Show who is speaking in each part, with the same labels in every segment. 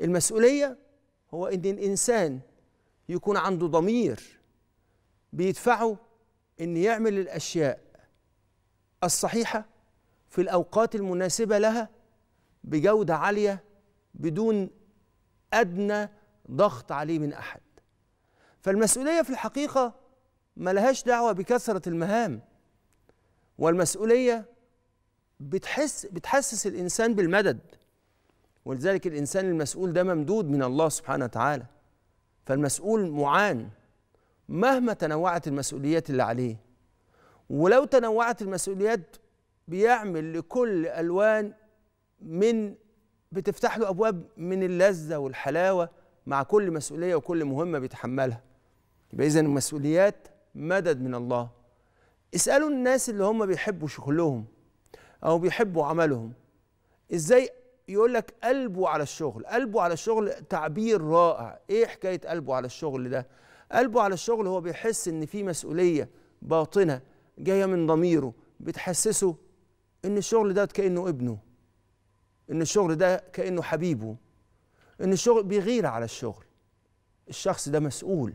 Speaker 1: المسؤولية هو إن الإنسان يكون عنده ضمير بيدفعه إن يعمل الأشياء الصحيحة في الأوقات المناسبة لها بجودة عالية بدون أدنى ضغط عليه من أحد فالمسؤولية في الحقيقة ملهاش دعوة بكثرة المهام والمسؤولية بتحس بتحسس الإنسان بالمدد ولذلك الإنسان المسؤول ده ممدود من الله سبحانه وتعالى فالمسؤول معان مهما تنوعت المسؤوليات اللي عليه ولو تنوعت المسؤوليات بيعمل لكل ألوان من بتفتح له أبواب من اللذة والحلاوة مع كل مسؤولية وكل مهمة بيتحملها يبقى إذا المسؤوليات مدد من الله اسألوا الناس اللي هم بيحبوا شغلهم أو بيحبوا عملهم إزاي يقول لك قلبه على الشغل قلبه على الشغل تعبير رائع ايه حكايه قلبه على الشغل ده قلبه على الشغل هو بيحس ان في مسؤوليه باطنه جايه من ضميره بتحسسه ان الشغل ده كانه ابنه ان الشغل ده كانه حبيبه ان الشغل بيغير على الشغل الشخص ده مسؤول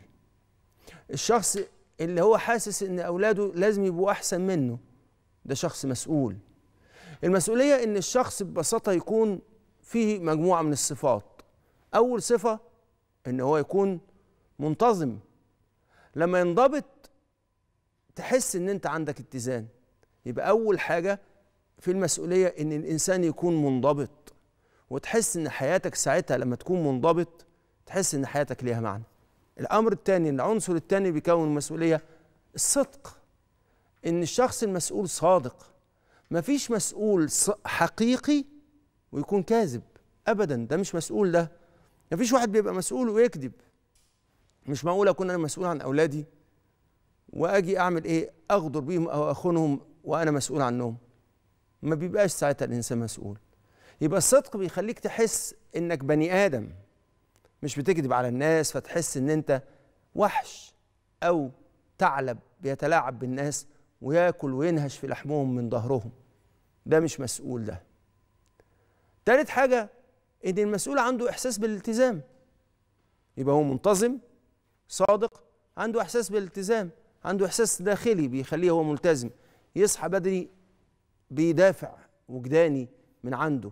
Speaker 1: الشخص اللي هو حاسس ان اولاده لازم يبقوا احسن منه ده شخص مسؤول المسؤولية إن الشخص ببساطة يكون فيه مجموعة من الصفات أول صفة إن هو يكون منتظم لما ينضبط تحس إن أنت عندك اتزان يبقى أول حاجة في المسؤولية إن الإنسان يكون منضبط وتحس إن حياتك ساعتها لما تكون منضبط تحس إن حياتك ليها معنى الأمر الثاني العنصر الثاني بيكون المسؤولية الصدق إن الشخص المسؤول صادق مفيش مسؤول حقيقي ويكون كاذب ابدا ده مش مسؤول ده مفيش واحد بيبقى مسؤول ويكذب مش معقول اكون انا مسؤول عن اولادي واجي اعمل ايه اغدر بيهم او اخونهم وانا مسؤول عنهم ما بيبقاش ساعتها الانسان مسؤول يبقى الصدق بيخليك تحس انك بني ادم مش بتكذب على الناس فتحس ان انت وحش او ثعلب بيتلاعب بالناس وياكل وينهش في لحمهم من ظهرهم ده مش مسؤول ده تالت حاجة إن المسؤول عنده إحساس بالالتزام يبقى هو منتظم صادق عنده إحساس بالالتزام عنده إحساس داخلي بيخليه هو ملتزم يصحى بدري بيدافع وجداني من عنده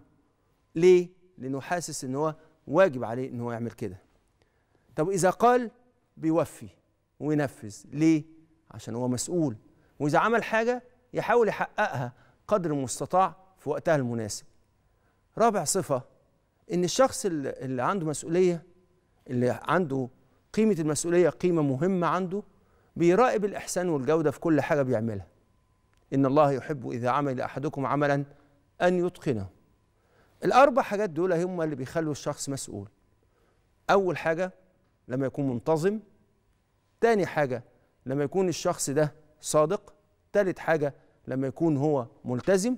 Speaker 1: ليه؟ لأنه حاسس إن هو واجب عليه إن هو يعمل كده طب إذا قال بيوفي وينفذ ليه؟ عشان هو مسؤول واذا عمل حاجه يحاول يحققها قدر المستطاع في وقتها المناسب رابع صفه ان الشخص اللي عنده مسؤوليه اللي عنده قيمه المسؤوليه قيمه مهمه عنده بيراقب الاحسان والجوده في كل حاجه بيعملها ان الله يحب اذا عمل احدكم عملا ان يتقنه الاربع حاجات دول هم اللي بيخلوا الشخص مسؤول اول حاجه لما يكون منتظم تاني حاجه لما يكون الشخص ده صادق ثالث حاجة لما يكون هو ملتزم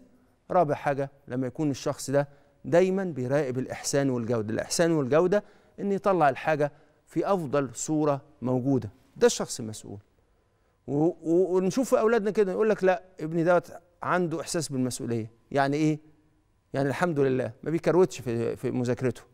Speaker 1: رابع حاجة لما يكون الشخص ده دايما بيراقب الإحسان والجودة الإحسان والجودة إن يطلع الحاجة في أفضل صورة موجودة ده الشخص المسؤول ونشوف أولادنا كده يقول لك لا ابني دوت عنده إحساس بالمسؤولية يعني إيه؟ يعني الحمد لله ما بيكروتش في مذاكرته